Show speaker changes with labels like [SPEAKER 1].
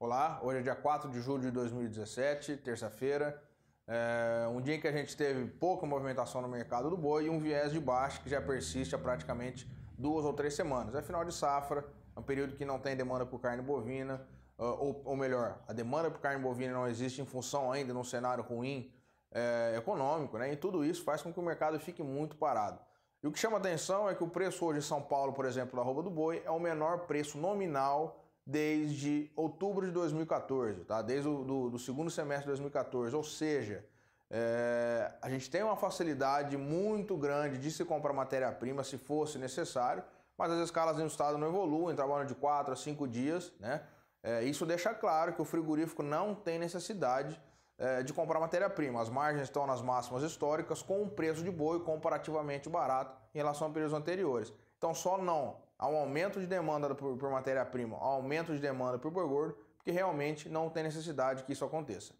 [SPEAKER 1] Olá, hoje é dia 4 de julho de 2017, terça-feira. É um dia em que a gente teve pouca movimentação no mercado do boi e um viés de baixo que já persiste há praticamente duas ou três semanas. É final de safra, é um período que não tem demanda por carne bovina, é, ou, ou melhor, a demanda por carne bovina não existe em função ainda num cenário ruim é, econômico, né? E tudo isso faz com que o mercado fique muito parado. E o que chama atenção é que o preço hoje em São Paulo, por exemplo, da roupa do boi, é o menor preço nominal desde outubro de 2014, tá? desde o do, do segundo semestre de 2014. Ou seja, é, a gente tem uma facilidade muito grande de se comprar matéria-prima se fosse necessário, mas as escalas no estado não evoluem, trabalham de 4 a 5 dias. Né? É, isso deixa claro que o frigorífico não tem necessidade é, de comprar matéria-prima. As margens estão nas máximas históricas, com um preço de boi comparativamente barato em relação a períodos anteriores. Então só não. Há um aumento de demanda por, por matéria-prima, aumento de demanda por boi gordo, porque realmente não tem necessidade que isso aconteça.